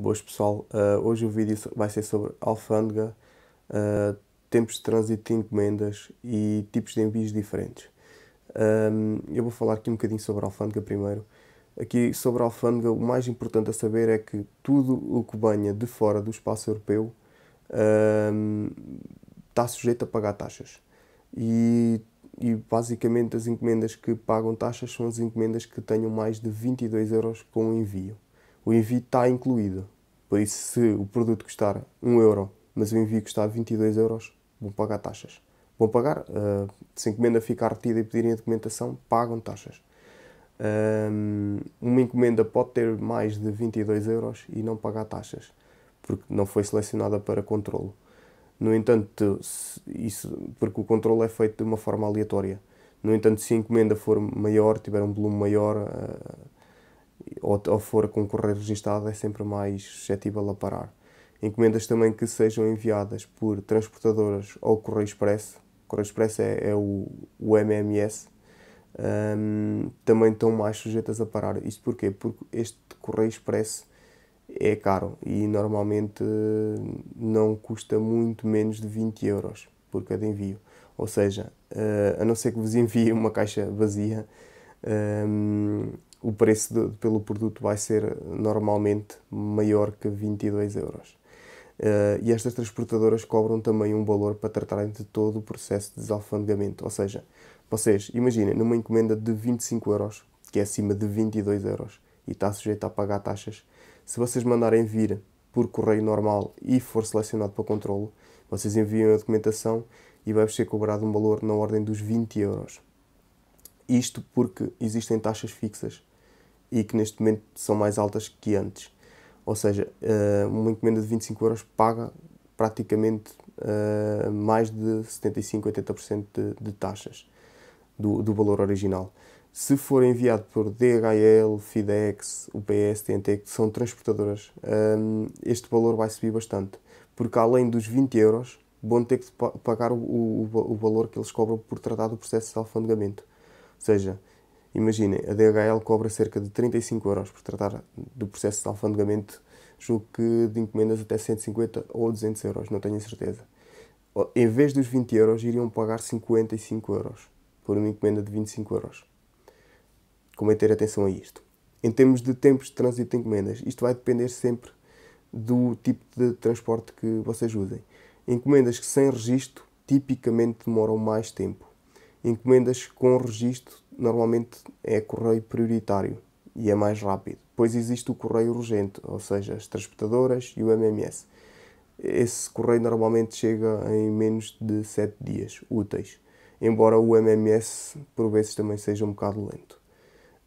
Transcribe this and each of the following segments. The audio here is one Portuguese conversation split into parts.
Boas pessoal, uh, hoje o vídeo vai ser sobre alfândega, uh, tempos de trânsito de encomendas e tipos de envios diferentes. Um, ah, eu vou falar aqui um bocadinho sobre alfândega primeiro. Aqui sobre alfândega o mais importante a saber é que tudo o que banha de fora do espaço europeu um, está sujeito a pagar taxas. E, e, basicamente as encomendas que pagam taxas são as encomendas que tenham mais de 22 euros com envio o envio está incluído. Por isso, se o produto custar 1 euro, mas o envio custar 22 euros, vão pagar taxas. Vão pagar, uh, se a encomenda ficar retida e pedirem a documentação, pagam taxas. Um, ah, uma encomenda pode ter mais de 22 euros e não pagar taxas, porque não foi selecionada para controlo. No entanto, isso, porque o controlo é feito de uma forma aleatória. No entanto, se a encomenda for maior, tiver um volume maior, ah, ou, ou for correio registrado, é sempre mais suscetível a parar. Encomendas também que sejam enviadas por transportadoras ou Correio Expresso, Correio Expresso é, é o, o, MMS, um, também estão mais sujeitas a parar. Isto porquê? Porque este Correio Expresso é caro e normalmente não custa muito menos de 20 euros por cada envio. Ou seja, uh, a não ser que vos envie uma caixa vazia, um, o preço de, pelo produto vai ser eh, normalmente maior que 22 euros. Uh, e estas transportadoras cobram também um valor para tratarem de todo o processo de desalfandegamento. Ou seja, vocês imaginem numa encomenda de 25 euros, que é acima de 22 euros e está sujeita a pagar taxas, se vocês mandarem vir por correio normal e for selecionado para controlo, vocês enviam a documentação e vai ser cobrado um valor na ordem dos 20 euros. Isto porque existem taxas fixas e que neste momento são mais altas que antes. Ou seja, eh, uma encomenda de 25 euros paga praticamente eh, mais de 75, 80% de, de taxas do, do valor original. Se for enviado por DHL, FedEx, UPS, TNT, que são transportadoras, eh, este valor vai subir bastante. Porque além dos 20 euros, vão ter que pagar o, o, o valor que eles cobram por tratar do processo de alfandegamento. Ou seja, Imaginem, a DHL cobra cerca de 35 euros por tratar do processo de alfandegamento, julgo que de encomendas até 150 ou 200 euros, não tenho certeza. Em vez dos 20 euros, iriam pagar 55 euros por uma encomenda de 25 euros. Como é ter atenção a isto? Em termos de tempos de trânsito de encomendas, isto vai depender sempre do tipo de transporte que vocês usem. Encomendas que sem registro tipicamente demoram mais tempo. Encomendas com registro normalmente é correio prioritário e é mais rápido. Depois existe o correio urgente, ou seja, as transportadoras e o MMS. Esse correio normalmente chega em menos de 7 dias úteis, embora o MMS por vezes também seja um bocado lento.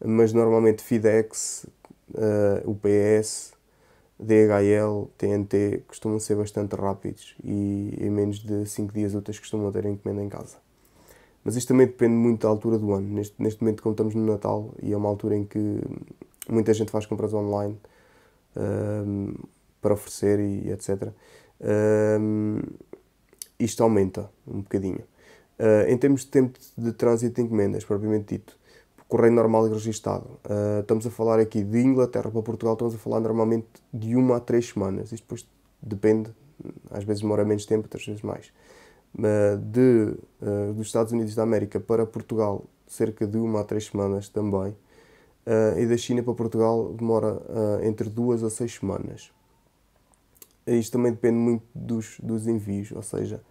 Mas normalmente FIDEX, eh, UPS, DHL, TNT costumam ser bastante rápidos e em menos de 5 dias úteis costumam ter encomenda em casa. Mas isto também depende muito da altura do ano. Neste, neste momento, como estamos no Natal, e é uma altura em que muita gente faz compras online um, para oferecer e, etc., um, isto aumenta um bocadinho. Uh, em termos de tempo de trânsito de encomendas, propriamente dito, correio normal e registado, uh, estamos a falar aqui de Inglaterra para Portugal, estamos a falar normalmente de uma a três semanas. Isto depois depende, às vezes demora menos tempo, outras vezes mais. Eh, de, eh, dos Estados Unidos da América para Portugal cerca de uma a três semanas também, eh, e da China para Portugal demora entre duas a seis semanas. Isto também depende muito dos, dos envios, ou seja,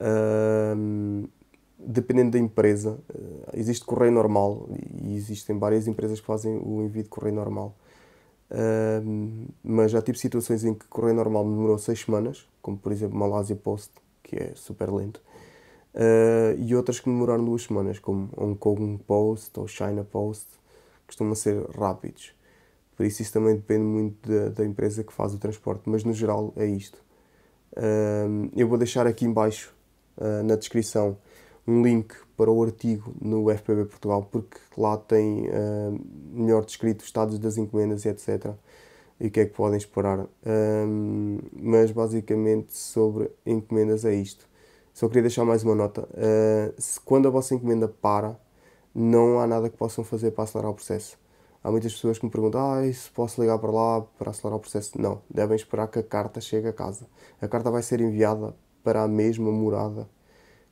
ehm, dependendo da empresa, existe correio normal e existem várias empresas que fazem o envio de correio normal. Ehm, mas já tive situações em que correio normal demorou seis semanas, como por exemplo Malásia Post, que é super lento, uh, e outras que demoraram duas semanas, como Hong Kong Post ou China Post, costumam ser rápidos. Por isso, isso também depende muito da, da empresa que faz o transporte, mas no geral é isto. Uh, eu vou deixar aqui embaixo uh, na descrição um link para o artigo no FPB Portugal, porque lá tem uh, melhor descrito os estados das encomendas e etc e o que é que podem esperar Um, mas basicamente sobre encomendas é isto. Só queria deixar mais uma nota. Uh, se, quando a vossa encomenda para, não há nada que possam fazer para acelerar o processo. Há muitas pessoas que me perguntam, ah, se posso ligar para lá para acelerar o processo. Não, devem esperar que a carta chegue a casa. A carta vai ser enviada para a mesma morada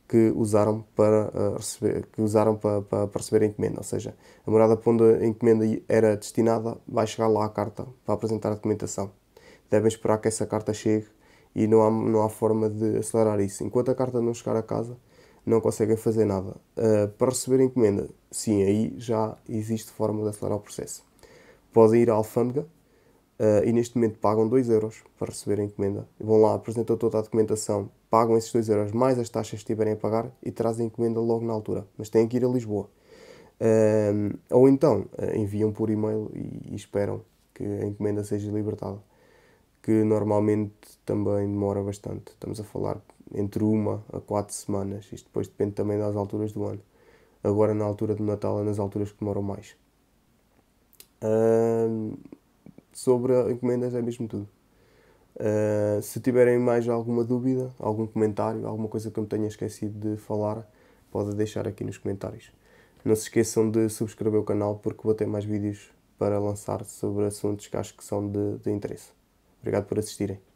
que usaram para eh, receber, que usaram para, para, para, receber a encomenda, ou seja, a morada para onde a encomenda era destinada vai chegar lá a carta para apresentar a documentação. Devem esperar que essa carta chegue e não há, não há forma de acelerar isso. Enquanto a carta não chegar a casa, não conseguem fazer nada. Uh, para receber a encomenda, sim, aí já existe forma de acelerar o processo. Podem ir à alfândega, Uh, e neste momento pagam 2 euros para receber a encomenda. Vão lá, apresentam toda a documentação, pagam esses 2 euros mais as taxas que estiverem a pagar e trazem a encomenda logo na altura. Mas têm que ir a Lisboa. Uh, ou então uh, enviam por e-mail e, e, esperam que a encomenda seja libertada, que normalmente também demora bastante. Estamos a falar entre uma a quatro semanas. Isto depois depende também das alturas do ano. Agora, na altura do Natal, é nas alturas que demoram mais. Uh, sobre encomendas é mesmo tudo. Uh, se tiverem mais alguma dúvida, algum comentário, alguma coisa que eu me tenha esquecido de falar, pode deixar aqui nos comentários. Não se esqueçam de subscrever o canal porque vou ter mais vídeos para lançar sobre assuntos que acho que são de, de interesse. Obrigado por assistirem.